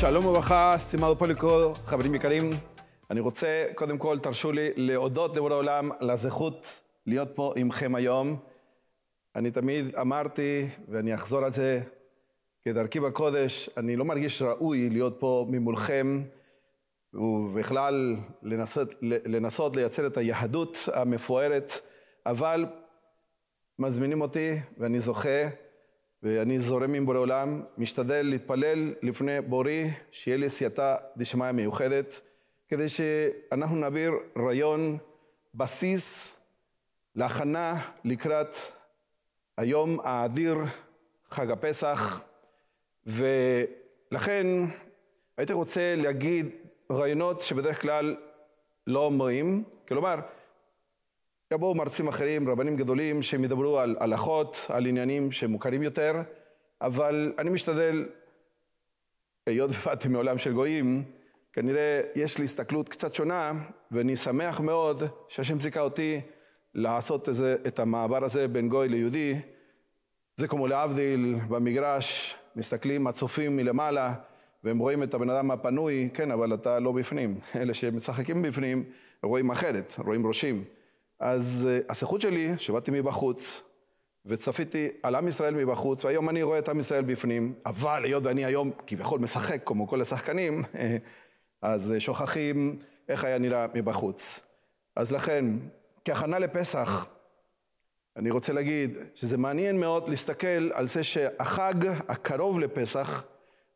שלום וברכה, סטימר פוליקו, חברים יקרים. אני רוצה, קודם כל, תרשו לי להודות לבורא עולם על הזכות להיות פה עמכם היום. אני תמיד אמרתי, ואני אחזור על זה, כדרכי בקודש, אני לא מרגיש ראוי להיות פה ממולכם, ובכלל לנסות, לנסות לייצר את היהדות המפוארת, אבל מזמינים אותי, ואני זוכה. ואני זורם עם בורא עולם, משתדל להתפלל לפני בורי, שיהיה לי סייתה דשמיא מיוחדת, כדי שאנחנו נעביר רעיון, בסיס להכנה לקראת היום האדיר, חג הפסח, ולכן הייתי רוצה להגיד רעיונות שבדרך כלל לא אומרים, כלומר, יבואו מרצים אחרים, רבנים גדולים, שהם ידברו על הלכות, על עניינים שמוכרים יותר, אבל אני משתדל, היות ובאתי מעולם של גויים, כנראה יש לי הסתכלות קצת שונה, ואני שמח מאוד שהשם זיכה אותי לעשות איזה, את המעבר הזה בין גוי ליהודי. זה כמו להבדיל, במגרש מסתכלים הצופים מלמעלה, והם רואים את הבן אדם הפנוי, כן, אבל אתה לא בפנים. אלה שמשחקים בפנים רואים אחרת, רואים ראשים. אז הסיכות אה, שלי, שבאתי מבחוץ, וצפיתי על עם ישראל מבחוץ, והיום אני רואה את עם ישראל בפנים, אבל היות ואני היום כביכול משחק כמו כל השחקנים, אה, אז אה, שוכחים איך היה נראה מבחוץ. אז לכן, כהכנה לפסח, אני רוצה להגיד שזה מעניין מאוד להסתכל על זה שהחג הקרוב לפסח,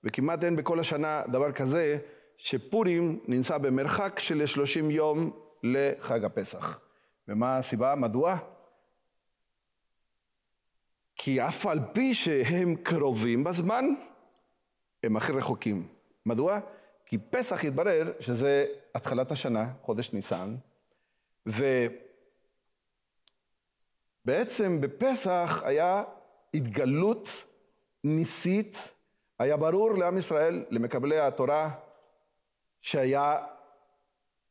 וכמעט אין בכל השנה דבר כזה, שפורים נמצא במרחק של 30 יום לחג הפסח. ומה הסיבה? מדוע? כי אף על פי שהם קרובים בזמן, הם הכי רחוקים. מדוע? כי פסח התברר שזה התחלת השנה, חודש ניסן, ובעצם בפסח היה התגלות ניסית, היה ברור לעם ישראל, למקבלי התורה, שהיה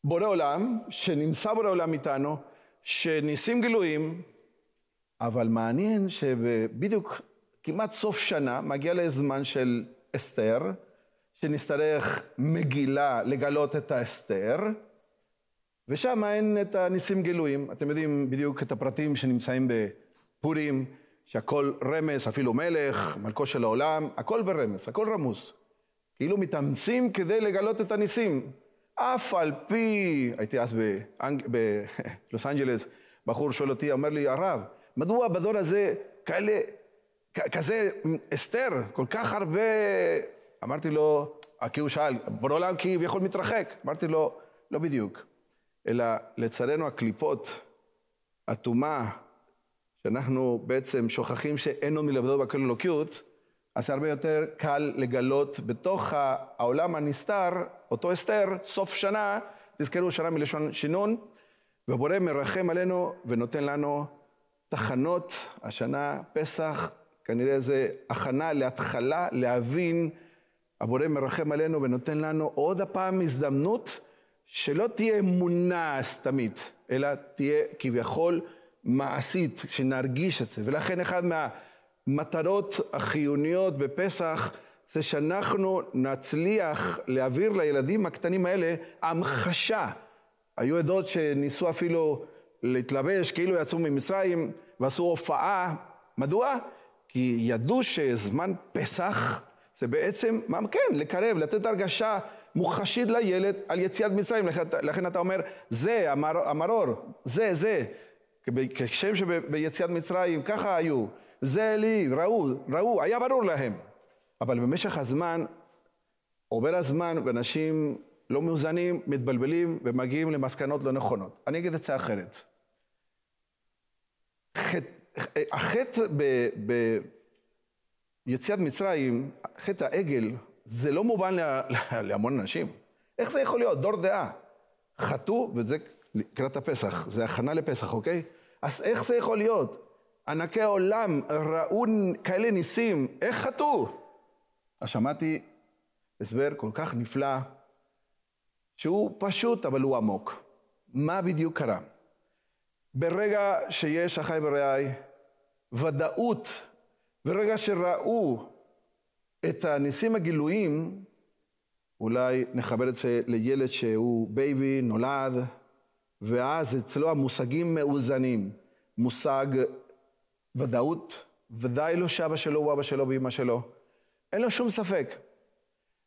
בורא עולם, שנמצא בורא עולם איתנו, שניסים גילויים, אבל מעניין שבדיוק כמעט סוף שנה מגיע לזמן של אסתר, שנצטרך מגילה לגלות את האסתר, ושם אין את הניסים גילויים. אתם יודעים בדיוק את הפרטים שנמצאים בפורים, שהכל רמז, אפילו מלך, מלכו של העולם, הכל ברמז, הכל רמוז. כאילו מתאמצים כדי לגלות את הניסים. אף על פי, הייתי אז באנג... בלוס אנג'לס, בחור שואל אותי, אומר לי, הרב, מדוע בדור הזה כאלה, כזה אסתר, כל כך הרבה... אמרתי לו, כי הוא שאל, בורא עולם כביכול מתרחק. אמרתי לו, לא בדיוק, אלא לצערנו הקליפות, הטומאה, שאנחנו בעצם שוכחים שאינו מלבדו בכל אלוקיות, אז הרבה יותר קל לגלות בתוך העולם הנסתר, אותו אסתר, סוף שנה, תזכרו שנה מלשון שינון, והבורא מרחם עלינו ונותן לנו תחנות, השנה, פסח, כנראה זה הכנה להתחלה, להבין, הבורא מרחם עלינו ונותן לנו עוד הפעם הזדמנות שלא תהיה אמונה סתמית, אלא תהיה כביכול מעשית, שנרגיש את זה. ולכן אחד מה... המטרות החיוניות בפסח זה שאנחנו נצליח להעביר לילדים הקטנים האלה המחשה. היו עדות שניסו אפילו להתלבש כאילו יצאו ממצרים ועשו הופעה. מדוע? כי ידעו שזמן פסח זה בעצם, כן, לקרב, לתת הרגשה מוחשית לילד על יציאת מצרים. לכן אתה אומר, זה המרור, זה, זה. כשם שביציאת מצרים ככה היו. זה לי, ראו, ראו, היה ברור להם. אבל במשך הזמן, עובר הזמן, ואנשים לא מאוזנים, מתבלבלים ומגיעים למסקנות לא נכונות. אני אגיד את זה אחרת. החטא ביציאת מצרים, חטא העגל, זה לא מובן לה, לה, להמון אנשים. איך זה יכול להיות? דור דעה. חטאו, וזה לקראת הפסח, זה הכנה לפסח, אוקיי? אז איך זה יכול להיות? ענקי העולם ראו כאלה ניסים, איך חטאו? אז שמעתי הסבר כל כך נפלא, שהוא פשוט אבל הוא עמוק. מה בדיוק קרה? ברגע שיש אחי ורעי ודאות, ברגע שראו את הניסים הגילויים, אולי נחבר את זה לילד שהוא בייבי, נולד, ואז אצלו המושגים מאוזנים. מושג ודאות, ודאי לא שאבא שלו הוא אבא שלו ואימא שלו. אין לו שום ספק.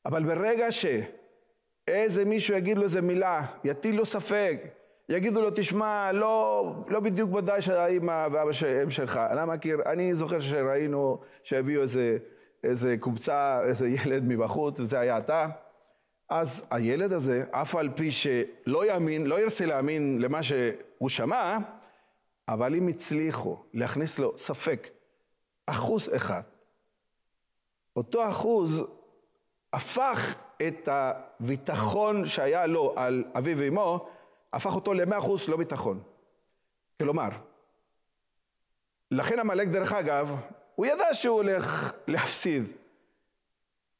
אבל ברגע שאיזה מישהו יגיד לו איזה מילה, יטיל לו ספק, יגידו לו, תשמע, לא, לא בדיוק ודאי שהאימא ואבא שהם שלך. למה לא כי אני זוכר שראינו שהביאו איזה, איזה קובצה, איזה ילד מבחוץ, וזה היה אתה. אז הילד הזה, אף על פי שלא יאמין, לא ירצה להאמין למה שהוא שמע, אבל אם הצליחו להכניס לו ספק, אחוז אחד, אותו אחוז הפך את הביטחון שהיה לו על אביו ואמו, הפך אותו למאה אחוז לא ביטחון. כלומר, לכן עמלק, דרך אגב, הוא ידע שהוא הולך להפסיד,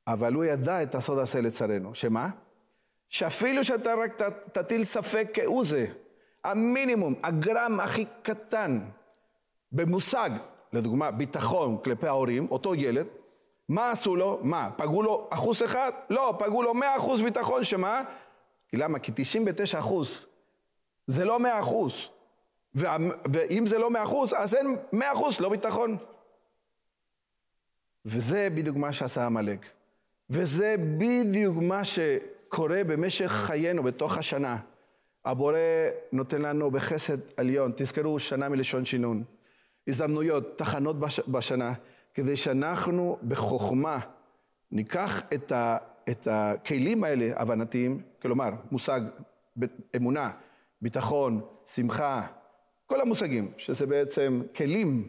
אבל הוא ידע את הסוד הזה לצערנו, שמה? שאפילו שאתה רק תטיל ספק כהוא זה, המינימום, הגרם הכי קטן במושג, לדוגמה, ביטחון כלפי ההורים, אותו ילד, מה עשו לו? מה, פגעו לו אחוז אחד? לא, פגעו לו מאה אחוז ביטחון, שמה? כי למה? כי 99 אחוז זה לא מאה אחוז. וה... ואם זה לא מאה אחוז, אז אין מאה אחוז לא ביטחון. וזה בדיוק מה שעשה עמלק. וזה בדיוק מה שקורה במשך חיינו בתוך השנה. הבורא נותן לנו בחסד עליון, תזכרו, שנה מלשון שינון. הזדמנויות, תחנות בש, בשנה, כדי שאנחנו בחוכמה ניקח את, ה, את הכלים האלה, הבנתיים, כלומר, מושג אמונה, ביטחון, שמחה, כל המושגים, שזה בעצם כלים.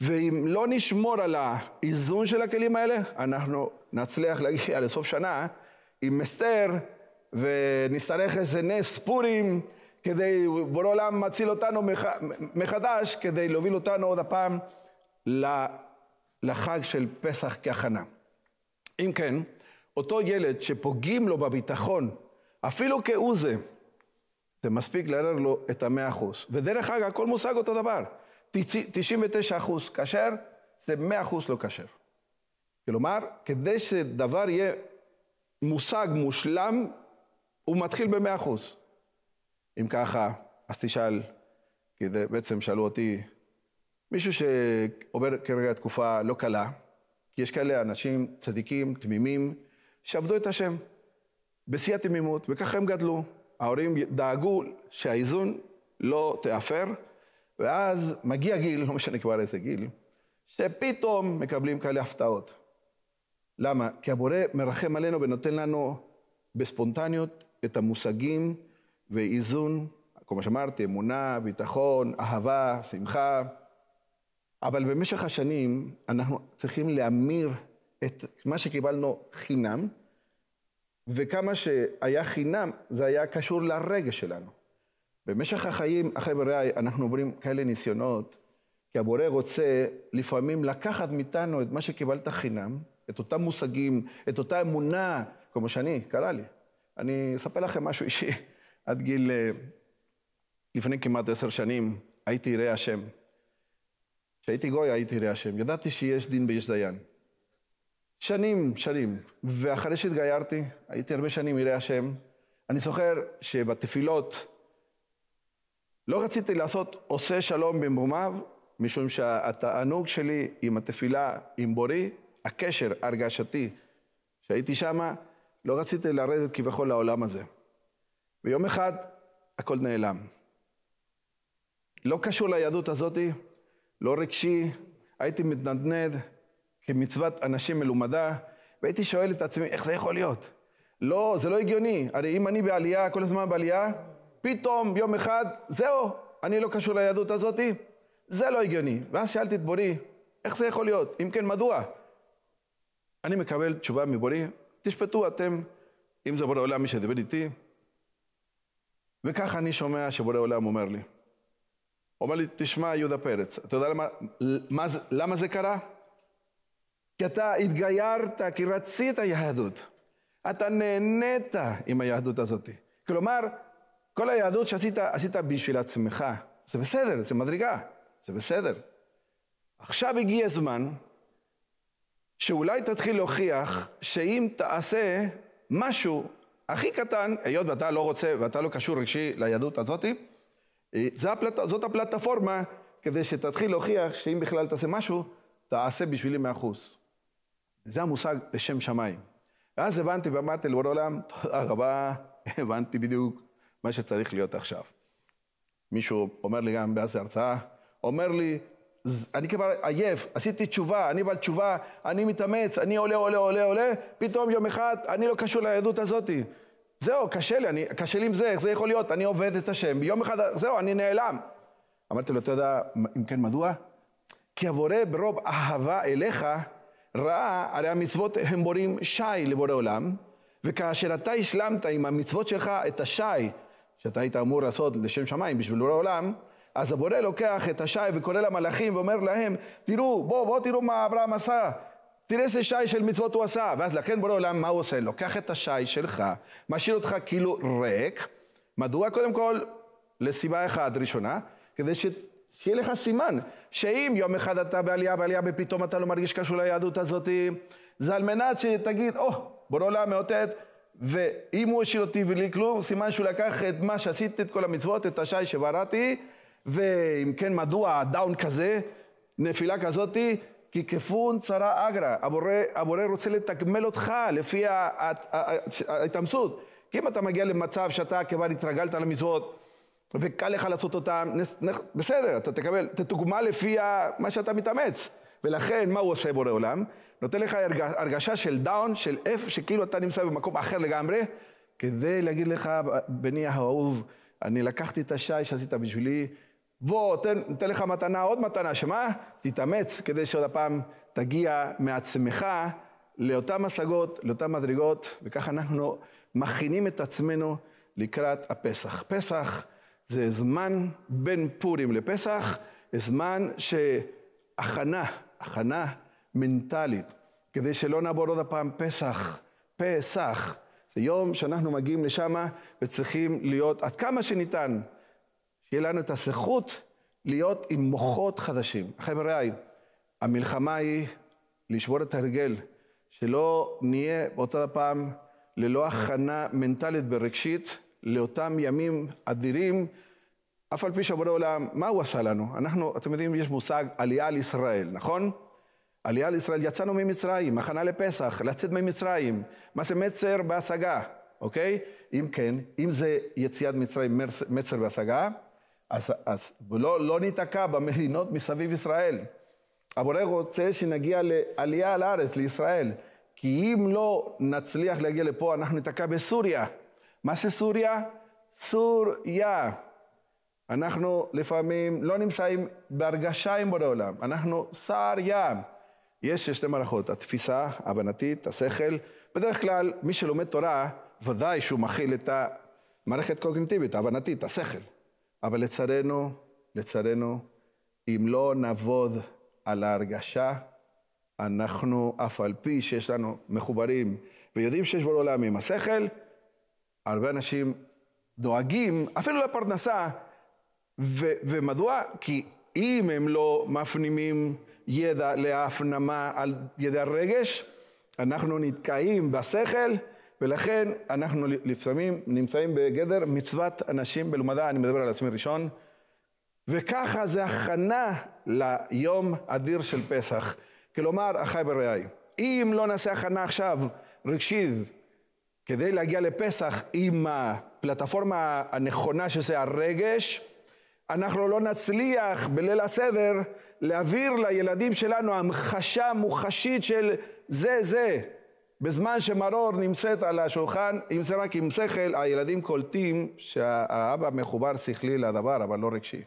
ואם לא נשמור על האיזון של הכלים האלה, אנחנו נצליח להגיע לסוף שנה עם אסתר ונצטרך איזה נס פורים כדי, בורא עולם מציל אותנו מח, מחדש, כדי להוביל אותנו עוד הפעם לחג של פסח כהכנה. אם כן, אותו ילד שפוגעים לו בביטחון, אפילו כהוא זה, זה מספיק לערער לו את המאה אחוז. ודרך אגב, כל מושג אותו דבר. 99 אחוז כשר, זה 100 אחוז לא כשר. כלומר, כדי שדבר יהיה מושג מושלם, הוא מתחיל ב-100%. אם ככה, אז תשאל, כי זה בעצם שאלו אותי, מישהו שעובר כרגע תקופה לא קלה, כי יש כאלה אנשים צדיקים, תמימים, שעבדו את השם בשיא התמימות, וככה הם גדלו. ההורים דאגו שהאיזון לא תיאפר, ואז מגיע גיל, לא משנה כבר איזה גיל, שפתאום מקבלים כאלה הפתעות. למה? כי הבורא מרחם עלינו ונותן לנו בספונטניות את המושגים ואיזון, כמו שאמרתי, אמונה, ביטחון, אהבה, שמחה. אבל במשך השנים אנחנו צריכים להמיר את מה שקיבלנו חינם, וכמה שהיה חינם, זה היה קשור לרגש שלנו. במשך החיים, החבר'ה, אנחנו עוברים כאלה ניסיונות, כי הבורא רוצה לפעמים לקחת מאיתנו את מה שקיבלת חינם, את אותם מושגים, את אותה אמונה, כמו שאני, קרה לי. אני אספר לכם משהו אישי. עד גיל, אה, לפני כמעט עשר שנים, הייתי ירא השם. כשהייתי גוי הייתי ירא השם. ידעתי שיש דין ויש דיין. שנים, שנים. ואחרי שהתגיירתי, הייתי הרבה שנים ירא השם. אני זוכר שבתפילות לא רציתי לעשות עושה שלום במרומיו, משום שהתענוג שלי עם התפילה, עם בורי, הקשר הרגשתי שהייתי שמה, לא רציתי לרדת כביכול לעולם הזה. ויום אחד הכל נעלם. לא קשור ליהדות הזאתי, לא רגשי, הייתי מתנדנד כמצוות אנשים מלומדה, והייתי שואל את עצמי, איך זה יכול להיות? לא, זה לא הגיוני. הרי אם אני בעלייה, כל הזמן בעלייה, פתאום יום אחד, זהו, אני לא קשור ליהדות הזאתי, זה לא הגיוני. ואז שאלתי את בורי, איך זה יכול להיות? אם כן, מדוע? אני מקבל תשובה מבורי, תשפטו אתם, אם זה בורא עולם מי שדיבר איתי. וככה אני שומע שבורא עולם אומר לי. אומר לי, תשמע, יהודה פרץ, אתה יודע למה, למה, זה, למה זה קרה? כי אתה התגיירת, כי רצית יהדות. אתה נהנית עם היהדות הזאת. כלומר, כל היהדות שעשית, עשית בשביל עצמך. זה בסדר, זה מדרגה, זה בסדר. עכשיו הגיע זמן שאולי תתחיל להוכיח שאם תעשה משהו הכי קטן, היות ואתה לא רוצה ואתה לא קשור רגשי ליהדות הזאת, אה, זאת הפלטפורמה כדי שתתחיל להוכיח שאם בכלל תעשה משהו, תעשה בשבילי מאה אחוז. זה המושג לשם שמיים. ואז הבנתי ואמרתי לבורא עולם, תודה רבה, הבנתי בדיוק מה שצריך להיות עכשיו. מישהו אומר לי גם באיזה הרצאה, אומר לי, אני כבר עייף, עשיתי תשובה, אני בעל תשובה, אני מתאמץ, אני עולה, עולה, עולה, עולה, פתאום יום אחד אני לא קשור ליהדות הזאתי. זהו, קשה לי, אני, קשה לי עם זה, איך זה יכול להיות? אני עובד את השם, ביום אחד, זהו, אני נעלם. אמרתי לו, אתה יודע, אם כן, מדוע? כי הבורא ברוב אהבה אליך, ראה, הרי המצוות הם בורים שי לבורא עולם, וכאשר אתה השלמת עם המצוות שלך את השי, שאתה היית אמור לעשות לשם שמיים בשביל לבורא עולם, אז הבורא לוקח את השי וקורא למלאכים ואומר להם, תראו, בואו, בואו תראו מה אברהם עשה. תראה איזה שי של מצוות הוא עשה. ואז לכן בורא עולם, מה הוא עושה? לוקח את השי שלך, משאיר אותך כאילו ריק. מדוע? קודם כל, לסיבה אחת ראשונה, כדי ש... שיהיה לך סימן, שאם יום אחד אתה בעלייה, בעלייה, ופתאום אתה לא מרגיש קשור ליהדות הזאת, זה על מנת שתגיד, או, oh, בורא עולם מאותת, ואם הוא השאיר אותי ולי כלום, סימן שהוא לקח את מה שעשיתי, את כל המצוות, את השי שבראתי, ואם כן, מדוע דאון כזה, נפילה כזאתי? כי כפון צרה אגרא, הבורא, הבורא רוצה לתגמל אותך לפי ההתאמצות. כי אם אתה מגיע למצב שאתה כבר התרגלת למצוות, וקל לך לעשות אותם, בסדר, אתה תקבל, תתוגמל לפי מה שאתה מתאמץ. ולכן, מה הוא עושה בורא עולם? נותן לך הרגשה של דאון, של איפה, שכאילו אתה נמצא במקום אחר לגמרי, כדי להגיד לך, בני האהוב, אני לקחתי את השי שעשית בשבילי, בוא, תן, תן לך מתנה, עוד מתנה, שמה? תתאמץ כדי שעוד הפעם תגיע מעצמך לאותן השגות, לאותן מדרגות, וככה אנחנו מכינים את עצמנו לקראת הפסח. פסח זה זמן בין פורים לפסח, זמן שהכנה, הכנה מנטלית, כדי שלא נעבור עוד הפעם פסח, פסח. זה יום שאנחנו מגיעים לשם וצריכים להיות עד כמה שניתן יהיה לנו את הזכות להיות עם מוחות חדשים. חבריי, המלחמה היא לשבור את הרגל, שלא נהיה באותה פעם ללא הכנה מנטלית ורגשית לאותם ימים אדירים, אף על פי שבורא עולם, מה הוא עשה לנו? אנחנו, אתם יודעים, יש מושג עלייה לישראל, נכון? עלייה לישראל, יצאנו ממצרים, הכנה לפסח, לצאת ממצרים, מה זה מצר בהשגה, אוקיי? אם כן, אם זה יציאת מצרים, מצר בהשגה, אז, אז לא, לא ניתקע במדינות מסביב ישראל. הבורא רוצה שנגיע לעלייה לארץ, לישראל. כי אם לא נצליח להגיע לפה, אנחנו ניתקע בסוריה. מה זה סוריה? סוריה. אנחנו לפעמים לא נמצאים בהרגשה עם בורא עולם, אנחנו סער ים. יש שתי מערכות, התפיסה הבנתית, השכל. בדרך כלל, מי שלומד תורה, ודאי שהוא מכיל את המערכת הקוגניטיבית, ההבנתית, השכל. אבל לצערנו, לצערנו, אם לא נעבוד על ההרגשה, אנחנו, אף על פי שיש לנו מחוברים ויודעים שיש בו לא עולם עם השכל, הרבה אנשים דואגים אפילו לפרנסה, ו- ומדוע? כי אם הם לא מפנימים ידע להפנמה על ידי הרגש, אנחנו נתקעים בשכל, ולכן אנחנו לפעמים נמצאים בגדר מצוות אנשים בלומדה, אני מדבר על עצמי ראשון, וככה זה הכנה ליום אדיר של פסח. כלומר, אחי ברעי. אם לא נעשה הכנה עכשיו רגשית כדי להגיע לפסח עם הפלטפורמה הנכונה שזה הרגש, אנחנו לא נצליח בליל הסדר להעביר לילדים שלנו המחשה מוחשית של זה זה. בזמן שמרור נמצאת על השולחן, אם זה רק עם שכל, הילדים קולטים שהאבא מחובר שכלי לדבר, אבל לא רגשי.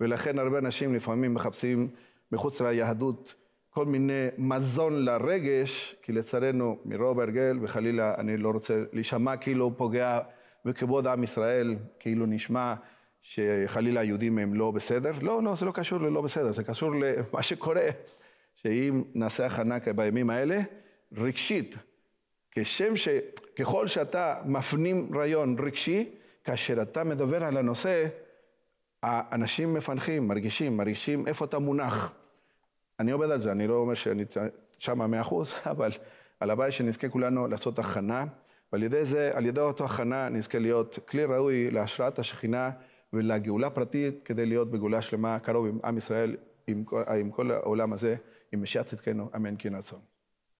ולכן הרבה אנשים לפעמים מחפשים מחוץ ליהדות כל מיני מזון לרגש, כי לצערנו, מרוב הרגל, וחלילה אני לא רוצה להישמע כאילו פוגע בכבוד עם ישראל, כאילו נשמע שחלילה היהודים הם לא בסדר. לא, לא, זה לא קשור ללא בסדר, זה קשור למה שקורה, שאם נעשה הכנה בימים האלה, רגשית, כשם ש... ככל שאתה מפנים רעיון רגשי, כאשר אתה מדבר על הנושא, האנשים מפנחים, מרגישים, מרגישים איפה אתה מונח. אני עובד על זה, אני לא אומר שאני שם מאה אחוז, אבל על הבעיה שנזכה כולנו לעשות הכנה, ועל ידי זה, על ידי אותו הכנה נזכה להיות כלי ראוי להשראת השכינה ולגאולה פרטית, כדי להיות בגאולה שלמה, קרוב עם עם ישראל, עם, עם כל העולם הזה, עם משיעת צדקנו, אמן כן רצון.